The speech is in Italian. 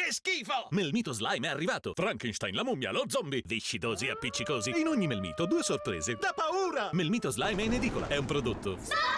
Che schifo! Melmito Slime è arrivato! Frankenstein, la mummia, lo zombie! Viscidosi e appiccicosi! In ogni Melmito due sorprese! Da paura! Melmito Slime è in edicola! È un prodotto! Stop!